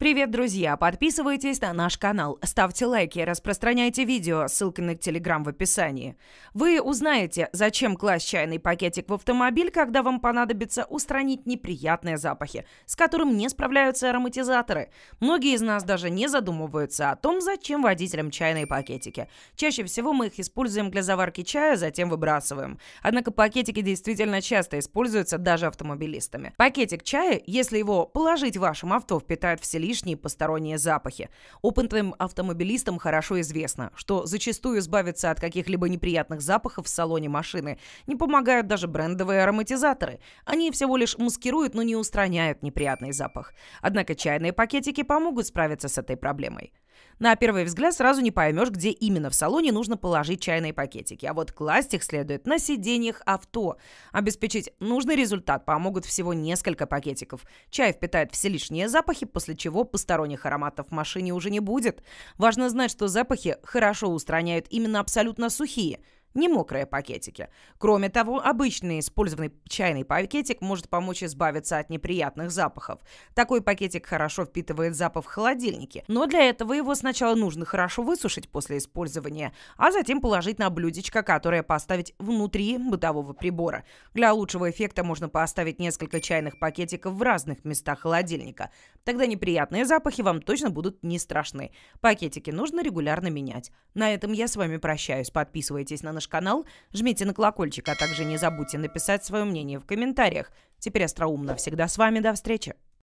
Привет, друзья! Подписывайтесь на наш канал, ставьте лайки, распространяйте видео, ссылка на телеграм в описании. Вы узнаете, зачем класть чайный пакетик в автомобиль, когда вам понадобится устранить неприятные запахи, с которым не справляются ароматизаторы. Многие из нас даже не задумываются о том, зачем водителям чайные пакетики. Чаще всего мы их используем для заварки чая, затем выбрасываем. Однако пакетики действительно часто используются даже автомобилистами. Пакетик чая, если его положить в вашем авто, впитает в селе лишние посторонние запахи. Опытным автомобилистам хорошо известно, что зачастую избавиться от каких-либо неприятных запахов в салоне машины не помогают даже брендовые ароматизаторы. Они всего лишь маскируют, но не устраняют неприятный запах. Однако чайные пакетики помогут справиться с этой проблемой. На первый взгляд сразу не поймешь, где именно в салоне нужно положить чайные пакетики, а вот класть их следует на сиденьях авто. Обеспечить нужный результат помогут всего несколько пакетиков. Чай впитает все лишние запахи, после чего того, посторонних ароматов в машине уже не будет. Важно знать, что запахи хорошо устраняют именно абсолютно сухие – не мокрые пакетики. Кроме того, обычный использованный чайный пакетик может помочь избавиться от неприятных запахов. Такой пакетик хорошо впитывает запах в холодильнике, но для этого его сначала нужно хорошо высушить после использования, а затем положить на блюдечко, которое поставить внутри бытового прибора. Для лучшего эффекта можно поставить несколько чайных пакетиков в разных местах холодильника. Тогда неприятные запахи вам точно будут не страшны. Пакетики нужно регулярно менять. На этом я с вами прощаюсь. Подписывайтесь на наш канал, жмите на колокольчик, а также не забудьте написать свое мнение в комментариях. Теперь остроумно всегда с вами. До встречи!